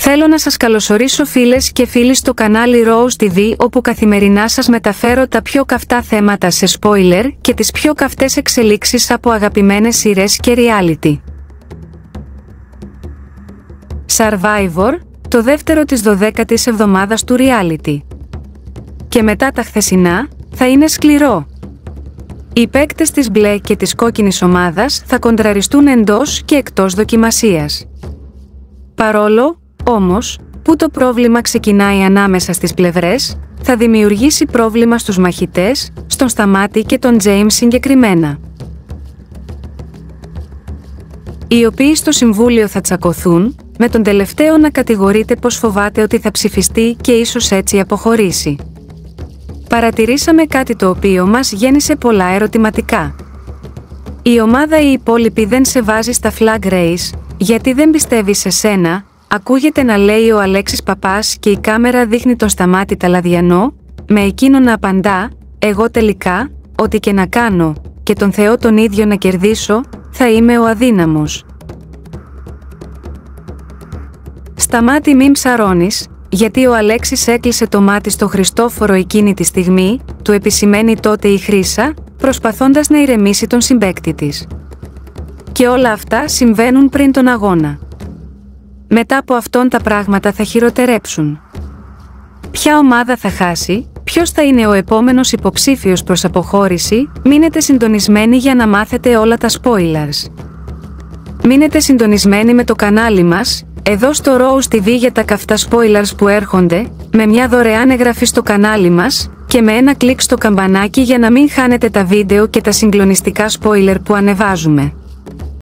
Θέλω να σας καλωσορίσω φίλες και φίλοι στο κανάλι Rose TV όπου καθημερινά σας μεταφέρω τα πιο καυτά θέματα σε spoiler και τις πιο καυτές εξελίξεις από αγαπημένες σειρές και reality. Survivor, το δεύτερο της 12ης εβδομάδας του reality. Και μετά τα χθεσινά, θα είναι σκληρό. Οι παίκτες της μπλε και της κόκκινης ομάδας θα κοντραριστούν εντός και εκτός δοκιμασίας. Παρόλο Όμως, που το πρόβλημα ξεκινάει ανάμεσα στις πλευρές, θα δημιουργήσει πρόβλημα στους μαχητές, στον Σταμάτη και τον Τζέιμ συγκεκριμένα. Οι οποίοι στο Συμβούλιο θα τσακωθούν, με τον τελευταίο να κατηγορείται πως φοβάται ότι θα ψηφιστεί και ίσως έτσι αποχωρήσει. Παρατηρήσαμε κάτι το οποίο μας γέννησε πολλά ερωτηματικά. Η ομάδα ή η δεν σε βάζει στα flag race, γιατί δεν πιστεύει σε σένα, Ακούγεται να λέει ο Αλέξης Παπάς και η κάμερα δείχνει τον Σταμάτη Ταλαδιανό, με εκείνο να απαντά «Εγώ τελικά, ό,τι και να κάνω και τον Θεό τον ίδιο να κερδίσω, θα είμαι ο αδύναμος». Σταμάτη μην ψαρώνεις, γιατί ο Αλέξης έκλεισε το μάτι στο Χριστόφορο εκείνη τη στιγμή, του επισημαίνει τότε η Χρύσα, προσπαθώντας να ηρεμήσει τον συμπέκτη της. Και όλα αυτά συμβαίνουν πριν τον αγώνα μετά από αυτόν τα πράγματα θα χειροτερέψουν. Ποια ομάδα θα χάσει, ποιος θα είναι ο επόμενος υποψήφιος προς αποχώρηση, μείνετε συντονισμένοι για να μάθετε όλα τα spoilers. Μείνετε συντονισμένοι με το κανάλι μας, εδώ στο Rose TV για τα καυτά spoilers που έρχονται, με μια δωρεάν εγγραφή στο κανάλι μας και με ένα κλικ στο καμπανάκι για να μην χάνετε τα βίντεο και τα συγκλονιστικά spoiler που ανεβάζουμε.